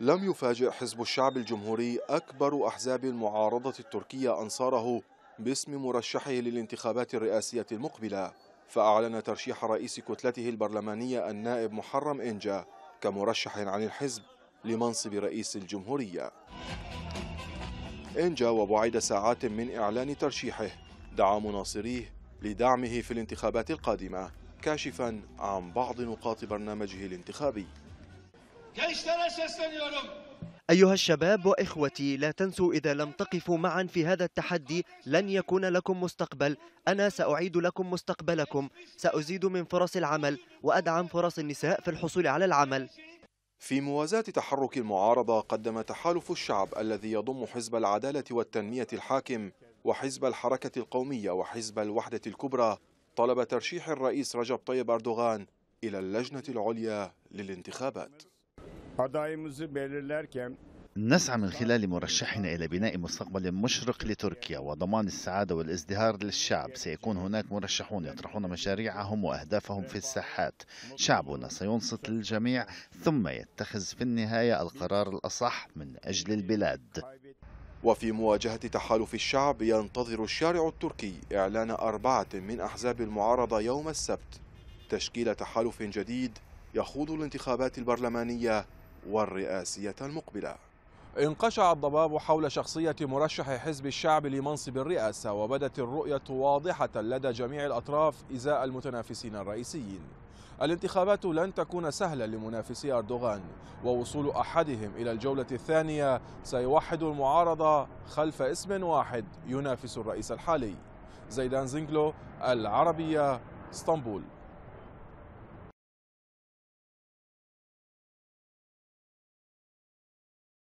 لم يفاجئ حزب الشعب الجمهوري أكبر أحزاب المعارضة التركية أنصاره باسم مرشحه للانتخابات الرئاسية المقبلة فأعلن ترشيح رئيس كتلته البرلمانية النائب محرم إنجا كمرشح عن الحزب لمنصب رئيس الجمهورية إنجا وبعد ساعات من إعلان ترشيحه دعا مناصريه لدعمه في الانتخابات القادمة كاشفا عن بعض نقاط برنامجه الانتخابي Gençlere sesleniyorum. أيها الشباب وإخوتي لا تنسوا إذا لم تقفوا معا في هذا التحدي لن يكون لكم مستقبل أنا سأعيد لكم مستقبلكم سأزيد من فرص العمل وأدعم فرص النساء في الحصول على العمل في موازاة تحرك المعارضة قدم تحالف الشعب الذي يضم حزب العدالة والتنمية الحاكم وحزب الحركة القومية وحزب الوحدة الكبرى طلب ترشيح الرئيس رجب طيب أردوغان إلى اللجنة العليا للانتخابات نسعى من خلال مرشحنا إلى بناء مستقبل مشرق لتركيا وضمان السعادة والازدهار للشعب سيكون هناك مرشحون يطرحون مشاريعهم وأهدافهم في الساحات شعبنا سينصت للجميع ثم يتخذ في النهاية القرار الأصح من أجل البلاد وفي مواجهة تحالف الشعب ينتظر الشارع التركي إعلان أربعة من أحزاب المعارضة يوم السبت تشكيل تحالف جديد يخوض الانتخابات البرلمانية والرئاسية المقبلة انقشع الضباب حول شخصية مرشح حزب الشعب لمنصب الرئاسة وبدت الرؤية واضحة لدى جميع الأطراف إزاء المتنافسين الرئيسيين الانتخابات لن تكون سهلة لمنافسي أردوغان ووصول أحدهم إلى الجولة الثانية سيوحد المعارضة خلف اسم واحد ينافس الرئيس الحالي زيدان زينجلو العربية اسطنبول